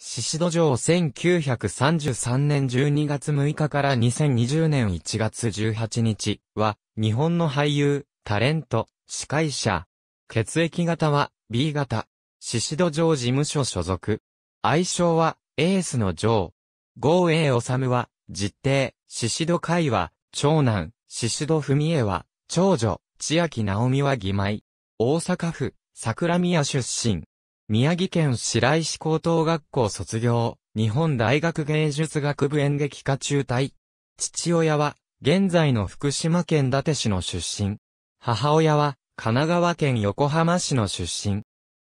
宍戸城1933年12月6日から2020年1月18日は、日本の俳優、タレント、司会者。血液型は B 型。宍戸城事務所所属。愛称は、エースの城。豪栄治は、実弟、宍戸海は、長男、宍戸文江は、長女、千秋直美は義妹。大阪府、桜宮出身。宮城県白石高等学校卒業、日本大学芸術学部演劇科中退。父親は、現在の福島県伊達市の出身。母親は、神奈川県横浜市の出身。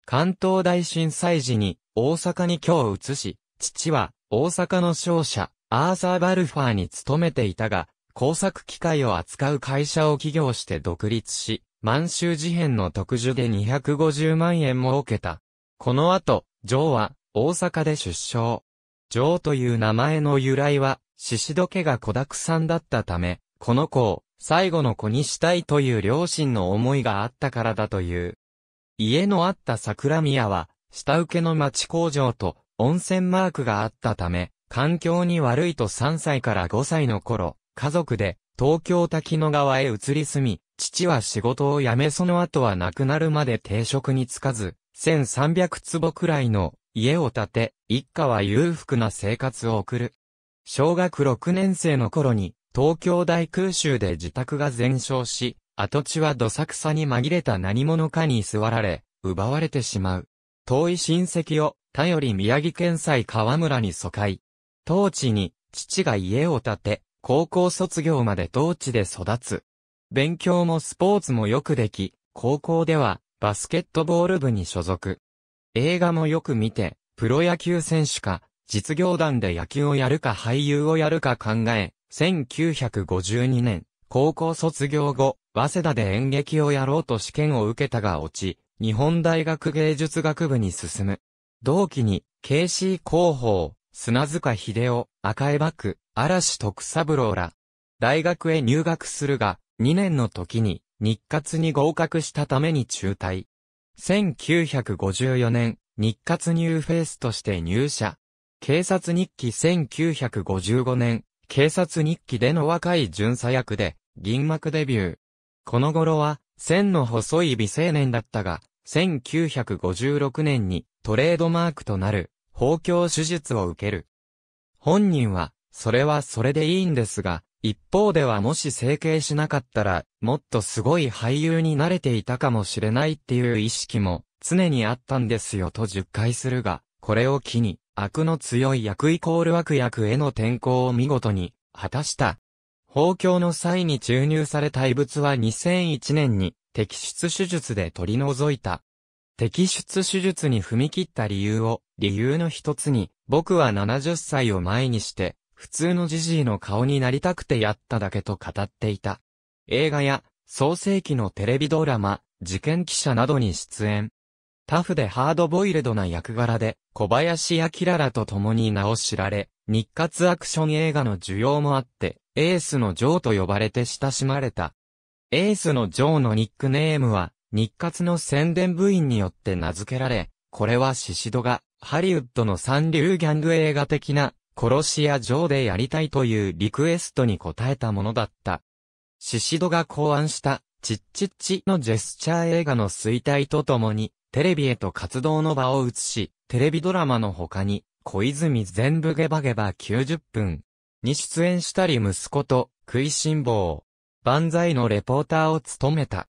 関東大震災時に大阪に今日移し、父は大阪の商社、アーサー・バルファーに勤めていたが、工作機械を扱う会社を起業して独立し、満州事変の特需で250万円も受けた。この後、ジョーは、大阪で出生。ジョーという名前の由来は、獅子時計が子沢山だったため、この子を、最後の子にしたいという両親の思いがあったからだという。家のあった桜宮は、下請けの町工場と、温泉マークがあったため、環境に悪いと3歳から5歳の頃、家族で、東京滝野川へ移り住み、父は仕事を辞めその後は亡くなるまで定職に就かず、1300坪くらいの家を建て、一家は裕福な生活を送る。小学6年生の頃に、東京大空襲で自宅が全焼し、跡地はどさくさに紛れた何者かに座られ、奪われてしまう。遠い親戚を、頼り宮城県西川村に疎開。当地に、父が家を建て、高校卒業まで当地で育つ。勉強もスポーツもよくでき、高校では、バスケットボール部に所属。映画もよく見て、プロ野球選手か、実業団で野球をやるか俳優をやるか考え、1952年、高校卒業後、早稲田で演劇をやろうと試験を受けたが落ち、日本大学芸術学部に進む。同期に、KC 広報、砂塚秀夫、赤江幕、嵐徳三郎ら、大学へ入学するが、2年の時に、日活に合格したために中退。1954年、日活ニューフェイスとして入社。警察日記1955年、警察日記での若い巡査役で、銀幕デビュー。この頃は、線の細い美青年だったが、1956年にトレードマークとなる、包協手術を受ける。本人は、それはそれでいいんですが、一方ではもし整形しなかったら、もっとすごい俳優になれていたかもしれないっていう意識も常にあったんですよと10回するが、これを機に、悪の強い役イコール悪役への転向を見事に果たした。法教の際に注入された異物は2001年に摘出手術で取り除いた。摘出手術に踏み切った理由を、理由の一つに、僕は70歳を前にして、普通のジジイの顔になりたくてやっただけと語っていた。映画や、創世紀のテレビドラマ、事件記者などに出演。タフでハードボイルドな役柄で、小林明らと共に名を知られ、日活アクション映画の需要もあって、エースのジョーと呼ばれて親しまれた。エースのジョーのニックネームは、日活の宣伝部員によって名付けられ、これはシシドが、ハリウッドの三流ギャング映画的な殺し屋上でやりたいというリクエストに応えたものだった。シシドが考案した、チッチッチのジェスチャー映画の衰退とともに、テレビへと活動の場を移し、テレビドラマの他に、小泉全部ゲバゲバ90分に出演したり息子と食いしん坊、万歳のレポーターを務めた。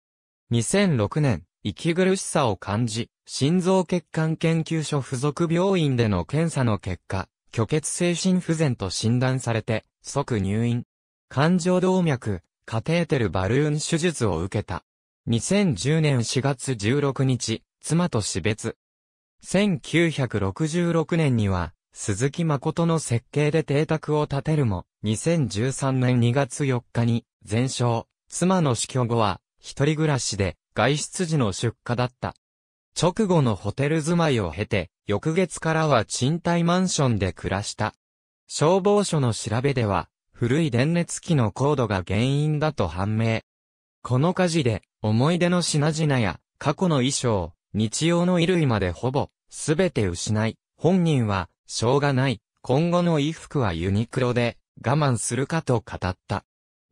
2006年、息苦しさを感じ、心臓血管研究所附属病院での検査の結果、虚血性心不全と診断されて、即入院。感情動脈、カテーテルバルーン手術を受けた。2010年4月16日、妻と死別。1966年には、鈴木誠の設計で邸宅を建てるも、2013年2月4日に、全焼、妻の死去後は、一人暮らしで、外出時の出荷だった。直後のホテル住まいを経て、翌月からは賃貸マンションで暮らした。消防署の調べでは、古い電熱器の高度が原因だと判明。この火事で、思い出の品々や、過去の衣装、日用の衣類までほぼ、すべて失い、本人は、しょうがない、今後の衣服はユニクロで、我慢するかと語った。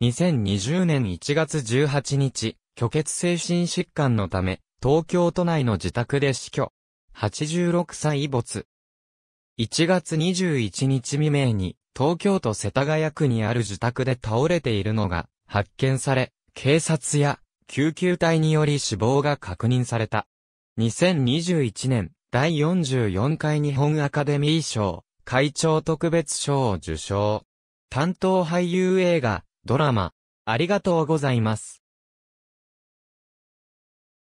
2020年1月18日、虚血精神疾患のため、東京都内の自宅で死去。86歳没。1月21日未明に、東京都世田谷区にある自宅で倒れているのが発見され、警察や救急隊により死亡が確認された。2021年第44回日本アカデミー賞会長特別賞を受賞。担当俳優映画、ドラマ、ありがとうございます。